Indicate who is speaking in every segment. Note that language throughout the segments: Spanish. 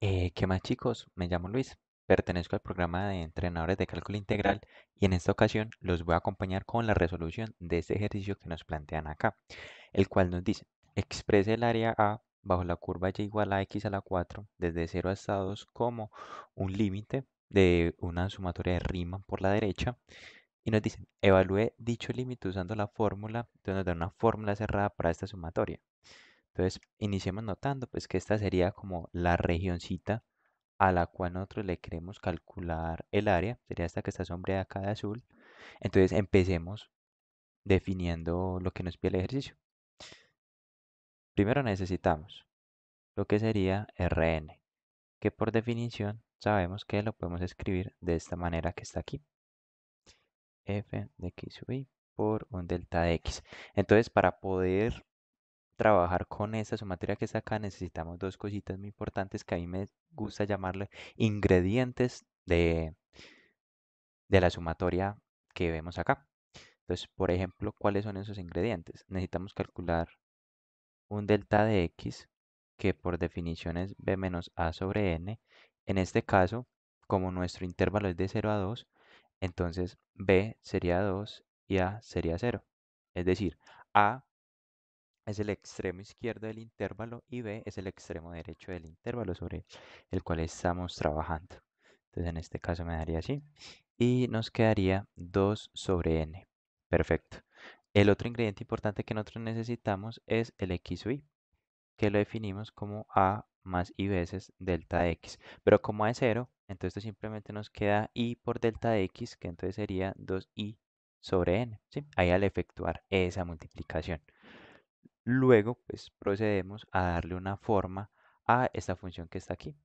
Speaker 1: Eh, ¿Qué más chicos? Me llamo Luis, pertenezco al programa de entrenadores de cálculo integral y en esta ocasión los voy a acompañar con la resolución de este ejercicio que nos plantean acá, el cual nos dice, exprese el área A bajo la curva y igual a x a la 4 desde 0 hasta 2 como un límite de una sumatoria de Riemann por la derecha y nos dicen, evalúe dicho límite usando la fórmula, entonces nos da una fórmula cerrada para esta sumatoria. Entonces, iniciemos notando pues que esta sería como la regioncita a la cual nosotros le queremos calcular el área, sería esta que está sombreada acá de azul. Entonces, empecemos definiendo lo que nos pide el ejercicio. Primero necesitamos lo que sería Rn, que por definición sabemos que lo podemos escribir de esta manera que está aquí. f de x sub i por un delta de x. Entonces, para poder trabajar con esa sumatoria materia que acá necesitamos dos cositas muy importantes que a mí me gusta llamarle ingredientes de, de la sumatoria que vemos acá. Entonces, por ejemplo, ¿cuáles son esos ingredientes? Necesitamos calcular un delta de x, que por definición es b menos a sobre n. En este caso, como nuestro intervalo es de 0 a 2, entonces b sería 2 y a sería 0. Es decir, a es el extremo izquierdo del intervalo y B es el extremo derecho del intervalo sobre el cual estamos trabajando. Entonces en este caso me daría así y nos quedaría 2 sobre n. Perfecto. El otro ingrediente importante que nosotros necesitamos es el x i, que lo definimos como a más i veces delta x. Pero como a es 0, entonces simplemente nos queda i por delta de x, que entonces sería 2i sobre n, ¿sí? ahí al efectuar esa multiplicación. Luego, pues procedemos a darle una forma a esta función que está aquí.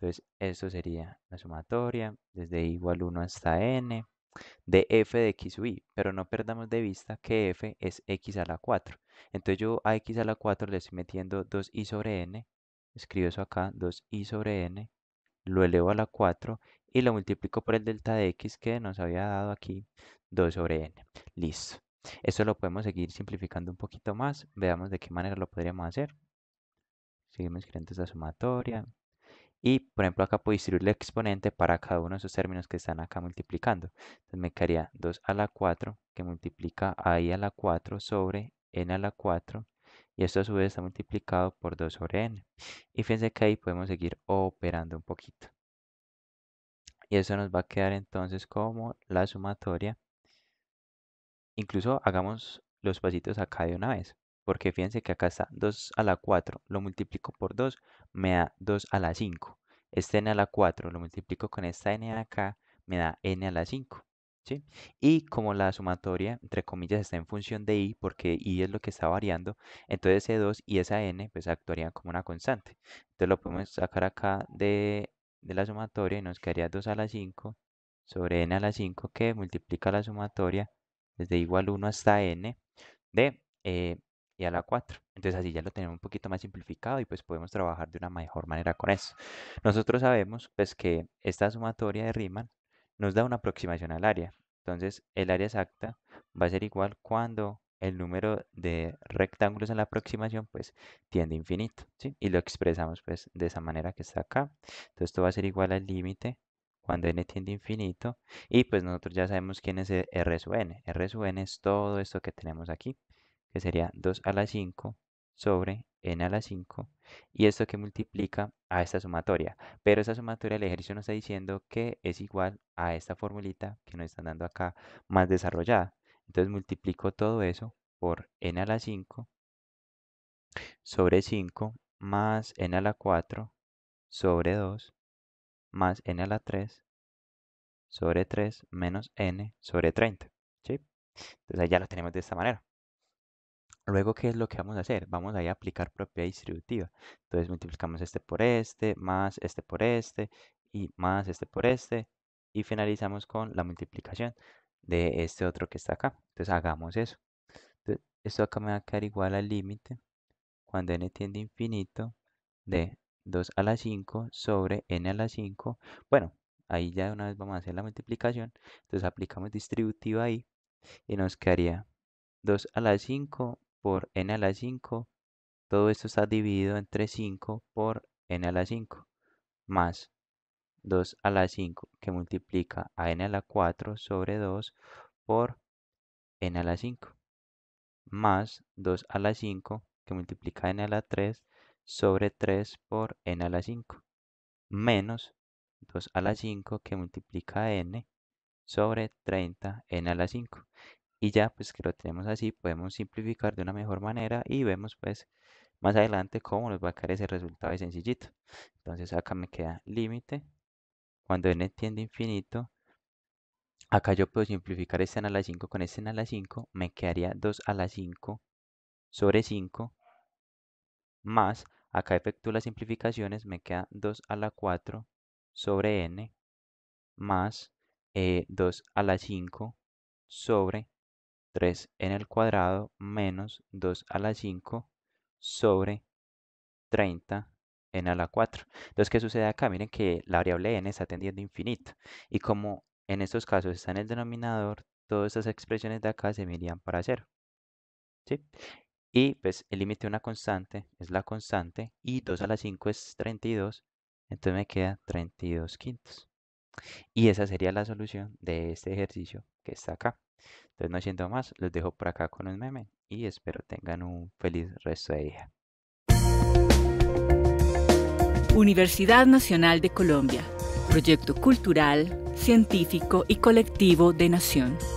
Speaker 1: Entonces, esto sería la sumatoria desde i igual 1 hasta n de f de x sub y, pero no perdamos de vista que f es x a la 4. Entonces yo a x a la 4 le estoy metiendo 2i sobre n, escribo eso acá, 2i sobre n, lo elevo a la 4 y lo multiplico por el delta de x que nos había dado aquí, 2 sobre n. Listo. Esto lo podemos seguir simplificando un poquito más. Veamos de qué manera lo podríamos hacer. Seguimos escribiendo esta sumatoria. Y, por ejemplo, acá puedo distribuir el exponente para cada uno de esos términos que están acá multiplicando. Entonces me quedaría 2 a la 4, que multiplica a i a la 4 sobre n a la 4. Y esto a su vez está multiplicado por 2 sobre n. Y fíjense que ahí podemos seguir operando un poquito. Y eso nos va a quedar entonces como la sumatoria Incluso hagamos los pasitos acá de una vez, porque fíjense que acá está 2 a la 4, lo multiplico por 2, me da 2 a la 5. Este n a la 4 lo multiplico con esta n acá, me da n a la 5. Y como la sumatoria, entre comillas, está en función de i, porque i es lo que está variando, entonces ese 2 y esa n pues actuarían como una constante. Entonces lo podemos sacar acá de, de la sumatoria y nos quedaría 2 a la 5 sobre n a la 5 que multiplica la sumatoria desde igual 1 hasta n de eh, y a la 4. Entonces así ya lo tenemos un poquito más simplificado y pues podemos trabajar de una mejor manera con eso. Nosotros sabemos pues que esta sumatoria de Riemann nos da una aproximación al área. Entonces el área exacta va a ser igual cuando el número de rectángulos en la aproximación pues tiende a infinito, Y lo expresamos pues de esa manera que está acá. Entonces esto va a ser igual al límite cuando n tiende infinito. Y pues nosotros ya sabemos quién es e-, R sub n. R sub n es todo esto que tenemos aquí, que sería 2 a la 5 sobre n a la 5 y esto que multiplica a esta sumatoria. Pero esa sumatoria, el ejercicio nos está diciendo que es igual a esta formulita que nos están dando acá más desarrollada. Entonces multiplico todo eso por n a la 5 sobre 5 más n a la 4 sobre 2 más n a la 3 sobre 3 menos n sobre 30. ¿sí? Entonces ya lo tenemos de esta manera. Luego, ¿qué es lo que vamos a hacer? Vamos a, aplicar propiedad distributiva. Entonces multiplicamos este por este, más este por este, y más este por este, y finalizamos con la multiplicación de este otro que está acá. Entonces hagamos eso. Entonces, esto acá me va a quedar igual al límite cuando n tiende a infinito de 2 a la 5 sobre n a la 5. Bueno, ahí ya una vez vamos a hacer la multiplicación. Entonces aplicamos distributiva ahí y nos quedaría 2 a la 5 por n a la 5. Todo esto está dividido entre 5 por n a la 5 más 2 a la 5 que multiplica a n a la 4 sobre 2 por n a la 5 más 2 a la 5 que multiplica a n a la 3 sobre 3 por n a la 5 menos 2 a la 5 que multiplica n sobre 30 n a la 5 y ya pues que lo tenemos así podemos simplificar de una mejor manera y vemos pues más adelante cómo nos va a quedar ese resultado de sencillito entonces acá me queda límite cuando n tiende a infinito acá yo puedo simplificar este n a la 5 con este n a la 5 me quedaría 2 a la 5 sobre 5 más Acá efectúo las simplificaciones, me queda 2 a la 4 sobre n más 2 eh, a la 5 sobre 3 en el cuadrado menos 2 a la 5 sobre 30 n a la 4. Entonces, ¿qué sucede acá? Miren que la variable n está tendiendo a infinito. Y como en estos casos está en el denominador, todas estas expresiones de acá se mirían para cero. ¿Sí? Y pues el límite de una constante es la constante y 2 a la 5 es 32, entonces me queda 32 quintos. Y esa sería la solución de este ejercicio que está acá. Entonces no siento más, los dejo por acá con un meme y espero tengan un feliz resto de día. Universidad Nacional de Colombia, proyecto cultural, científico y colectivo de Nación.